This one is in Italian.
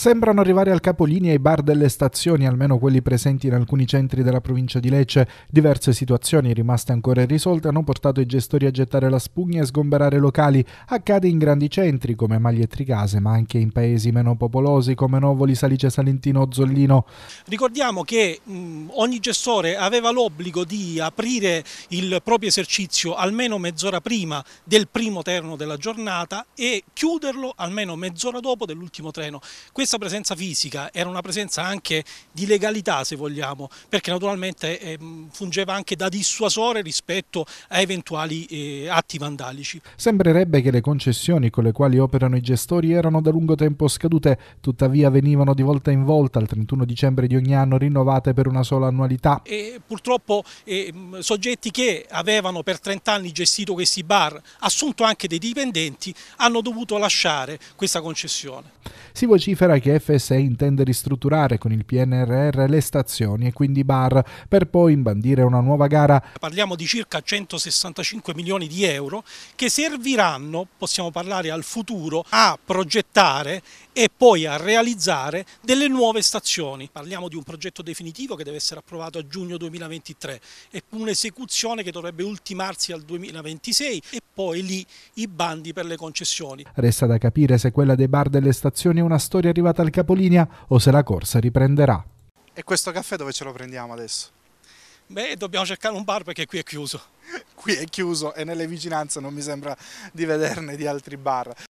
Sembrano arrivare al capolinea i bar delle stazioni, almeno quelli presenti in alcuni centri della provincia di Lecce. Diverse situazioni rimaste ancora irrisolte hanno portato i gestori a gettare la spugna e sgomberare locali. Accade in grandi centri come Maglie e Tricase, ma anche in paesi meno popolosi come Novoli, Salice Salentino o Zollino. Ricordiamo che mh, ogni gestore aveva l'obbligo di aprire il proprio esercizio almeno mezz'ora prima del primo terno della giornata e chiuderlo almeno mezz'ora dopo dell'ultimo treno. Questo questa presenza fisica era una presenza anche di legalità se vogliamo, perché naturalmente eh, fungeva anche da dissuasore rispetto a eventuali eh, atti vandalici. Sembrerebbe che le concessioni con le quali operano i gestori erano da lungo tempo scadute, tuttavia venivano di volta in volta al 31 dicembre di ogni anno rinnovate per una sola annualità. E purtroppo eh, soggetti che avevano per 30 anni gestito questi bar, assunto anche dei dipendenti, hanno dovuto lasciare questa concessione. Si vocifera che FSE intende ristrutturare con il PNRR le stazioni e quindi i bar per poi imbandire una nuova gara. Parliamo di circa 165 milioni di euro che serviranno, possiamo parlare al futuro, a progettare e poi a realizzare delle nuove stazioni. Parliamo di un progetto definitivo che deve essere approvato a giugno 2023 e un'esecuzione che dovrebbe ultimarsi al 2026 e poi lì i bandi per le concessioni. Resta da capire se quella dei bar delle stazioni è una storia arrivata arrivata al capolinea o se la corsa riprenderà. E questo caffè dove ce lo prendiamo adesso? Beh, dobbiamo cercare un bar perché qui è chiuso. qui è chiuso e nelle vicinanze non mi sembra di vederne di altri bar.